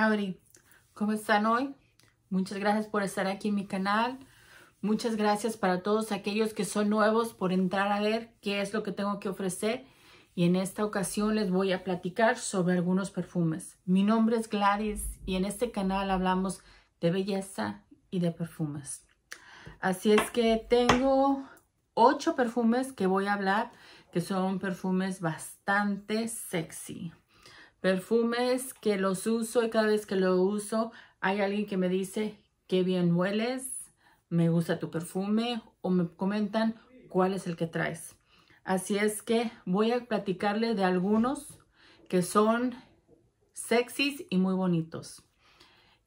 Howdy, ¿cómo están hoy? Muchas gracias por estar aquí en mi canal. Muchas gracias para todos aquellos que son nuevos por entrar a ver qué es lo que tengo que ofrecer. Y en esta ocasión les voy a platicar sobre algunos perfumes. Mi nombre es Gladys y en este canal hablamos de belleza y de perfumes. Así es que tengo ocho perfumes que voy a hablar que son perfumes bastante sexy. Perfumes que los uso y cada vez que lo uso hay alguien que me dice qué bien hueles, me gusta tu perfume o me comentan cuál es el que traes. Así es que voy a platicarle de algunos que son sexys y muy bonitos.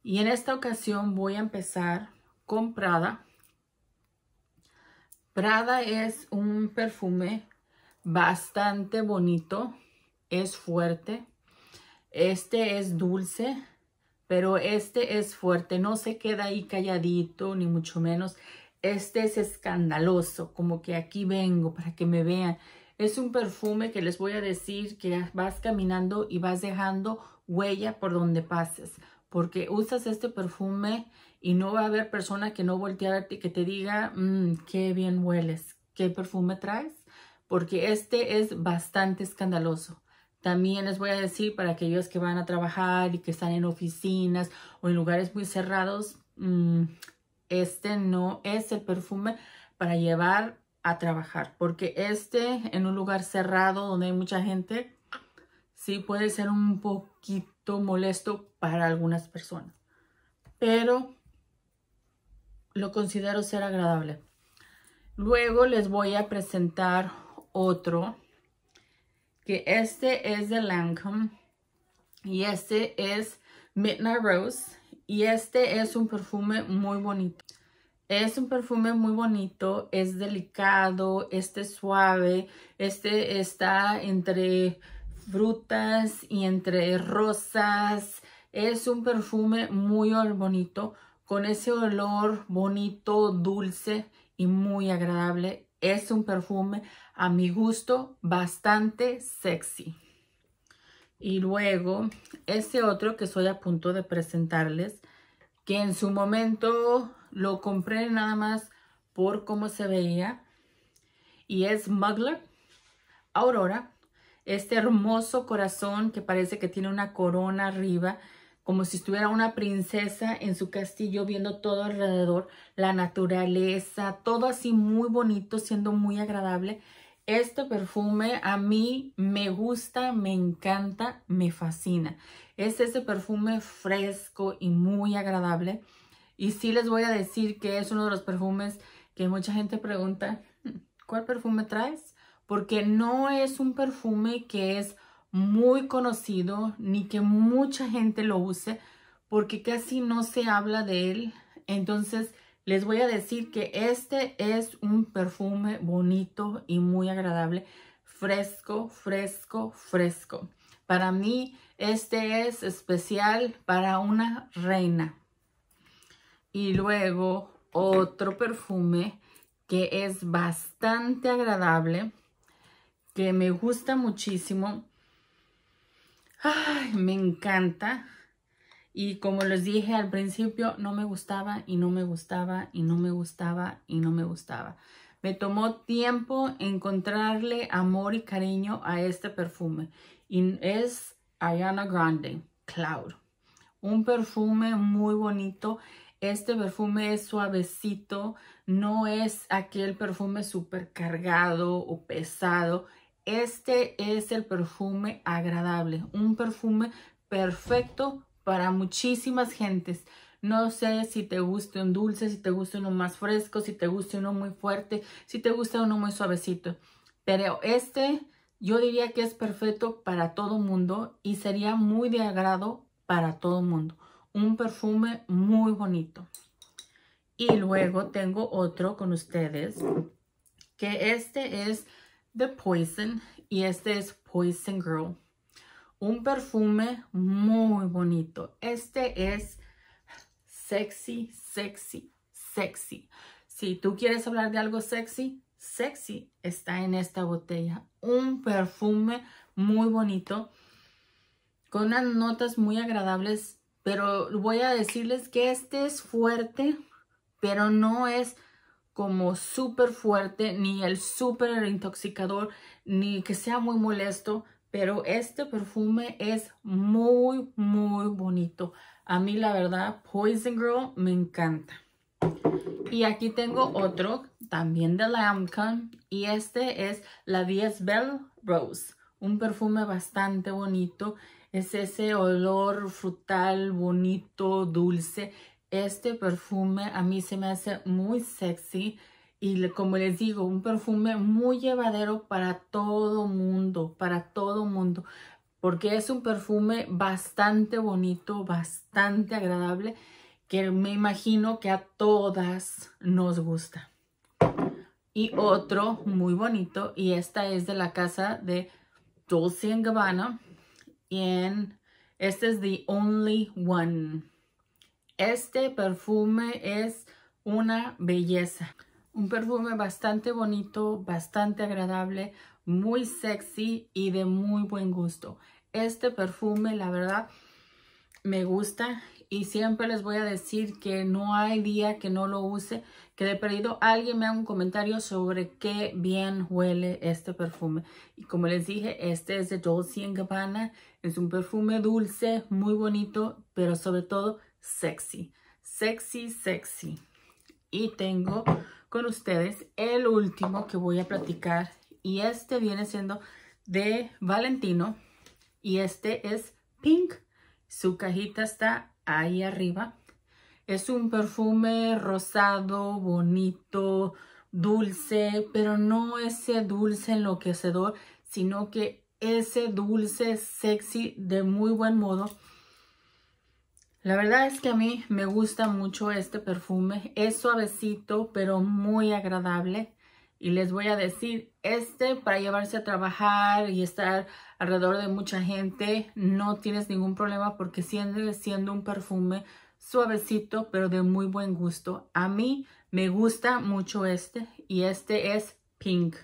Y en esta ocasión voy a empezar con Prada. Prada es un perfume bastante bonito, es fuerte, este es dulce, pero este es fuerte. No se queda ahí calladito, ni mucho menos. Este es escandaloso, como que aquí vengo para que me vean. Es un perfume que les voy a decir que vas caminando y vas dejando huella por donde pases. Porque usas este perfume y no va a haber persona que no voltearte que te diga, mm, qué bien hueles, qué perfume traes. Porque este es bastante escandaloso. También les voy a decir para aquellos que van a trabajar y que están en oficinas o en lugares muy cerrados, mm, este no es el perfume para llevar a trabajar, porque este en un lugar cerrado donde hay mucha gente, sí puede ser un poquito molesto para algunas personas, pero lo considero ser agradable. Luego les voy a presentar otro que este es de Lancome y este es Midnight Rose y este es un perfume muy bonito. Es un perfume muy bonito, es delicado, este es suave, este está entre frutas y entre rosas. Es un perfume muy bonito, con ese olor bonito, dulce y muy agradable. Es un perfume a mi gusto bastante sexy. Y luego ese otro que estoy a punto de presentarles, que en su momento lo compré nada más por cómo se veía. Y es Mugler Aurora. Este hermoso corazón que parece que tiene una corona arriba como si estuviera una princesa en su castillo viendo todo alrededor, la naturaleza, todo así muy bonito, siendo muy agradable. Este perfume a mí me gusta, me encanta, me fascina. Es ese perfume fresco y muy agradable. Y sí les voy a decir que es uno de los perfumes que mucha gente pregunta, hmm, ¿cuál perfume traes? Porque no es un perfume que es muy conocido ni que mucha gente lo use porque casi no se habla de él. Entonces les voy a decir que este es un perfume bonito y muy agradable. Fresco, fresco, fresco. Para mí este es especial para una reina. Y luego otro perfume que es bastante agradable, que me gusta muchísimo me encanta. Y como les dije al principio, no me gustaba y no me gustaba y no me gustaba y no me gustaba. Me tomó tiempo encontrarle amor y cariño a este perfume. Y es Ariana Grande, Cloud. Un perfume muy bonito. Este perfume es suavecito, no es aquel perfume super cargado o pesado. Este es el perfume agradable, un perfume perfecto para muchísimas gentes. No sé si te guste un dulce, si te gusta uno más fresco, si te gusta uno muy fuerte, si te gusta uno muy suavecito. Pero este yo diría que es perfecto para todo mundo y sería muy de agrado para todo mundo. Un perfume muy bonito. Y luego tengo otro con ustedes, que este es The Poison y este es Poison Girl. Un perfume muy bonito. Este es sexy, sexy, sexy. Si tú quieres hablar de algo sexy, sexy está en esta botella. Un perfume muy bonito con unas notas muy agradables, pero voy a decirles que este es fuerte, pero no es como súper fuerte, ni el súper intoxicador, ni que sea muy molesto, pero este perfume es muy, muy bonito. A mí la verdad, Poison Girl me encanta. Y aquí tengo otro, también de Lancôme, y este es la 10 bell Rose. Un perfume bastante bonito. Es ese olor frutal, bonito, dulce. Este perfume a mí se me hace muy sexy y como les digo, un perfume muy llevadero para todo mundo, para todo mundo, porque es un perfume bastante bonito, bastante agradable, que me imagino que a todas nos gusta. Y otro muy bonito, y esta es de la casa de Dolce Gabbana, y este es The Only One. Este perfume es una belleza. Un perfume bastante bonito, bastante agradable, muy sexy y de muy buen gusto. Este perfume, la verdad, me gusta y siempre les voy a decir que no hay día que no lo use, que de perdido alguien me haga un comentario sobre qué bien huele este perfume. Y como les dije, este es de Dolce Gabbana, es un perfume dulce, muy bonito, pero sobre todo sexy, sexy, sexy. Y tengo con ustedes el último que voy a platicar y este viene siendo de Valentino y este es Pink. Su cajita está ahí arriba. Es un perfume rosado, bonito, dulce, pero no ese dulce enloquecedor, sino que ese dulce sexy de muy buen modo la verdad es que a mí me gusta mucho este perfume. Es suavecito, pero muy agradable. Y les voy a decir, este para llevarse a trabajar y estar alrededor de mucha gente, no tienes ningún problema porque sigue siendo un perfume suavecito, pero de muy buen gusto. A mí me gusta mucho este y este es pink.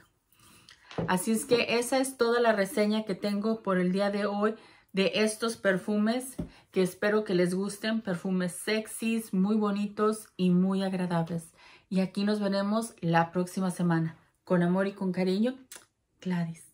Así es que esa es toda la reseña que tengo por el día de hoy de estos perfumes que espero que les gusten. Perfumes sexys, muy bonitos y muy agradables. Y aquí nos veremos la próxima semana. Con amor y con cariño, Gladys.